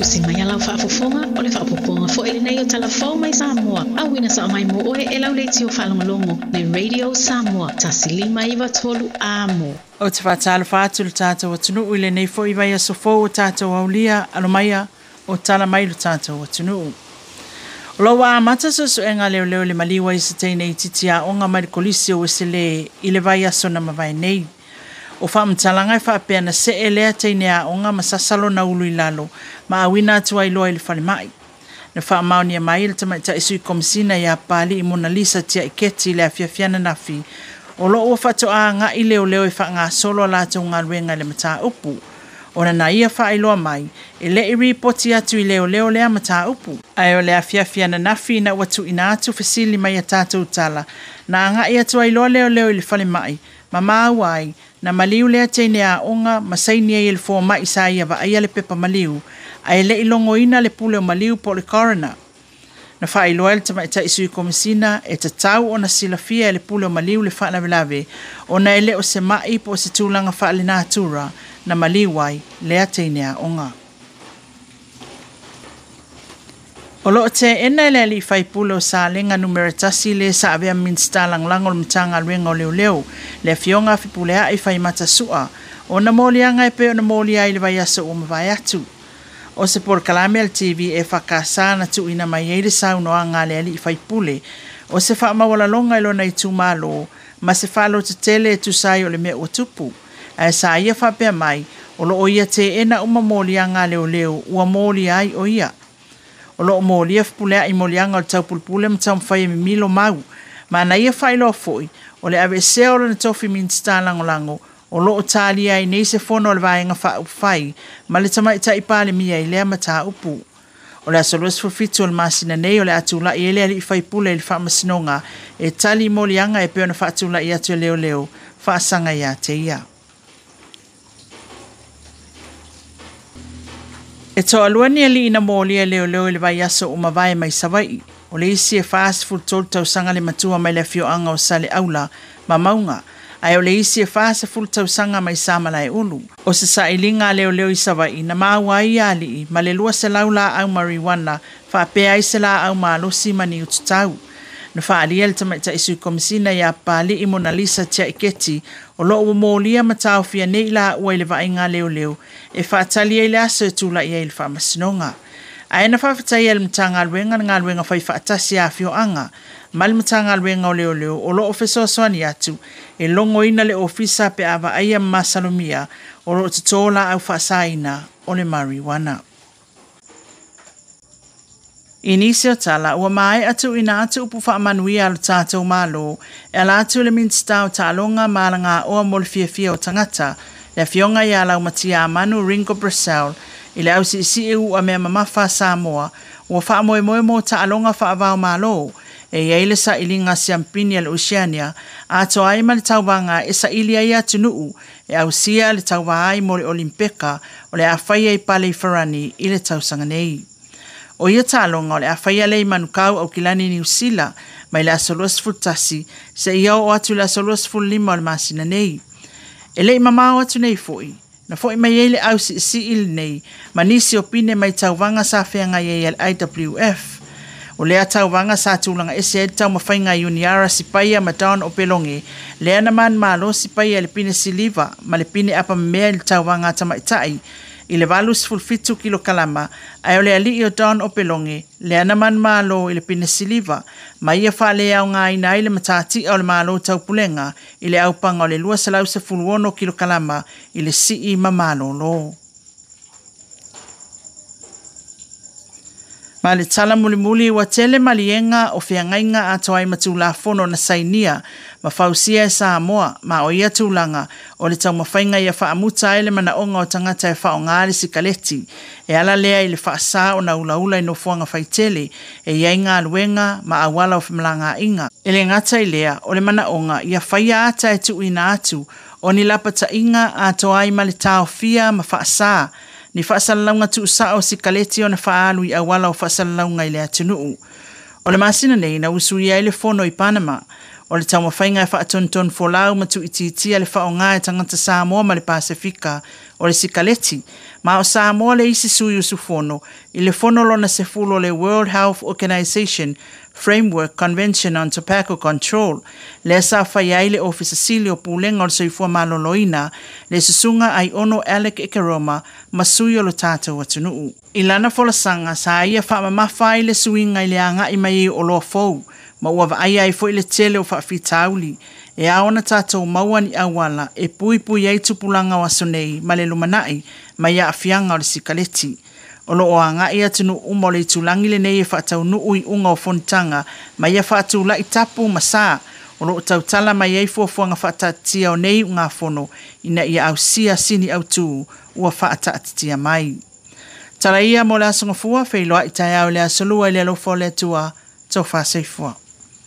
usi mai ala faafofoga o le faapopoga foʻi lenei o talafou mai samoa auina saʻamai mo oe e lauleitio faalogologo le radio samoa tasilima iva tolu amo o te faatalofa atu le tatou atunuu i lenei foʻi vai asofou o tatou aulia alomaia o tala mai lo tatou atunuu o lau amata soasuʻega leoleo le maliu i se teinei titiaʻoga ma le kolisi o ese lē i le vai aso na mavae nei o faamatalaga e faapea na see lea teine aʻoga ma sasalo na ulu i lalo ma auina atu ai fa mai le falemaʻi na faamaonia mai le tamaʻitaʻisui komasina iā palii mona lisa tiaʻiketi i le afiafiana nafi o loo ua faatoʻāgaʻi leoleo fa faagasolo a latou galuega i le mata upu ona na ia ilo mai e leʻi ripoti atu i leoleo lea mataupu ae o le afiafiana nafi na watu tuuina atu fesili mai iā tatou tala na anga ia tuai loa leo leo i le fale mai, ma māu ai, na maliu lea teine a onga masaini ai le fua mai sa ia wa aia le pepa maliu, a ele i ina le pule o maliu po le corona. Na wha i loa le tama ita isu i komisina e te tau o na silafia e le pule o maliu le wha lawe o na ele o se mai po se tūlanga wha le nātura na maliu ai lea teine a onga. Olo te ena ele li fai pulo sa lenga numeratasi le sa avea minsta lang langol mtanga luenga o leo leo le fionga fi pulea i fai matasua o na moli anga pe o na moli a ili vai aso atu. O se por kalamel TV e faka na tu ina mai eile sa unu anga le ali i fai pule o se faa mawala longa ilo na itu malo ma se faa te tele tu sai o le mea o tupu e sa ia fape mai o lo oia te ena uma moli anga leo ua molia ai oia. o loo molia fepuleaʻi moliaga o le taupulupule ma taumafai e mimilo mau ma na ia faailoa foʻi o le aveesea o lona tofi minista lagolago o loo talia ai nei se fono o le vaega faaupufai ma le tamaʻitaʻi palemia i lea ma taupu o le asoloasifofitu o le masina nei o le atulaʻi e le alii faipule i le faamasinoga e tali e i moliaga e pei ona faatulaʻi atu e leoleo faasaga iā te ia E tō ni ali ina mōlia leo leo ele vai aso umawai mai sawai. O le isi e fast food tōl tausanga le matua mai le fioanga o sale aula ma maunga. Ai o le isi e fast food tausanga mai samalai ulu. O se sa ilinga leo leo i sawai na maua i ali ma le lua se laula au mariwana fa apea i se la au ma alosi mani ututau na faaalia le tamaitaʻi suikomesina iā pali'i mona lisa tiaʻiketi o lo'o ua molia ma taofia nei i laʻua i le vaaiga leoleo e faatali ai le aso e tulaʻi ai i le faamasinoga ae na faafetaia ai le matagaluega na galuega fai faatasi afioaga ma le matagaluega o leoleo o loo fesoasoani atu e logoina le ofisa pe a vaaia ma masalomia o loo totō laau faasāina o le mariuana I nisi tala ua mai atu ina atu upu wha manuia alo tātou malo, e ala atu le minstau tālonga mālanga oa mol fia fia o tangata, le fionga i ala umatia manu Ringo Brasel, i le au si si eu mea mamafa Samoa, ua wha moe moe mo tālonga wha avau malo, e iei le sa ilinga siampini al Oceania, a to ai ma le tauwanga e sa ilia ia tunuu, e ausia sia le tauwa ai mo le Olimpeka o le awhaia i pale i Farani i le tausanga nei o ia taloga o le a faia lei manukau au kilani niusila mai le asoluasfulutasi seʻia oo atu i le asoluasfululima o le masina nei e leʻi mamao atu nei foʻi na foʻi mai ai le au siʻisiʻi lenei ma nisi o mai tauvaga sa feagai ai a le iwf o lea tauvaga sa tulaga ese ai le taumafaiga iuniara sipaia ma don opeloge lea na manamālo sipaia i le pine siliva ma le pine apa mamea i le tauvaga tamaʻitaʻi i le valu sfulfitu kilo kalama e e ai o le alii o don opelongi le ana manumālō i le pinesiliva ma ia faaleaogāina ai le matatiʻa o le mālō taupulega i le aupaga o le 26 kilo kalama i le si'i ma mālōlō ma le tala mulimuli ua tele ma liega o feagaiga ato ai ma tulafono na sainia ma fausia e sa samoa ma o ia tulaga o le taumafaiga ia faamuta ai e le manaʻoga o tagata e faaogā le sikaleti e ala lea i le faasā ona ulaula i nofoaga faitele e iai galuega ma auala o femalagāiga e le gata i lea o le manaʻoga ia faia ata e tuuina atu o ni lapataʻiga atoa ai ma le taofia ma faasā ni faasalalauga tuusaʻo o sikaleti ona faaalu i auala o faasalalauga i le atunuu o le masina nei na usu ia i le fono i panama o le taumafainga e faatonutonu folau ma tuʻitiitia le faaaogā e tagata samoa ma le pasifika o le sikaleti ma o samoa le isi sui usufono i le fono lona sefulu o le world health organization framework convention on tobacco control le asafai ai le ofisasili o pulega o le soifua malōlōina le susuga aiono alec ekeroma ma sui o lo tatou atunuu I lana fola sanga sa ia wha ma mawha i le suinga i le anga i mai i o loa fau, ma ua wa ai ai fwoi le tele o wha tauli, e aona tātou mauan i awala e pui pui ei tupulanga wa sonei ma le lumanai ma ia a fianga o le sikaleti. O loo a ngai atu nu umo le tulangi le nei e wha tau nu unga o fontanga ma ia wha atu la i tapu masā, o loo tau tala ma ia i fua fuanga wha tia o nei unga fono ina ia au sia sini au tū ua wha atatia mai. Tala mo le asangafua, whailoa i tai au le asalua i le alofa o le atua, tau whaseifua.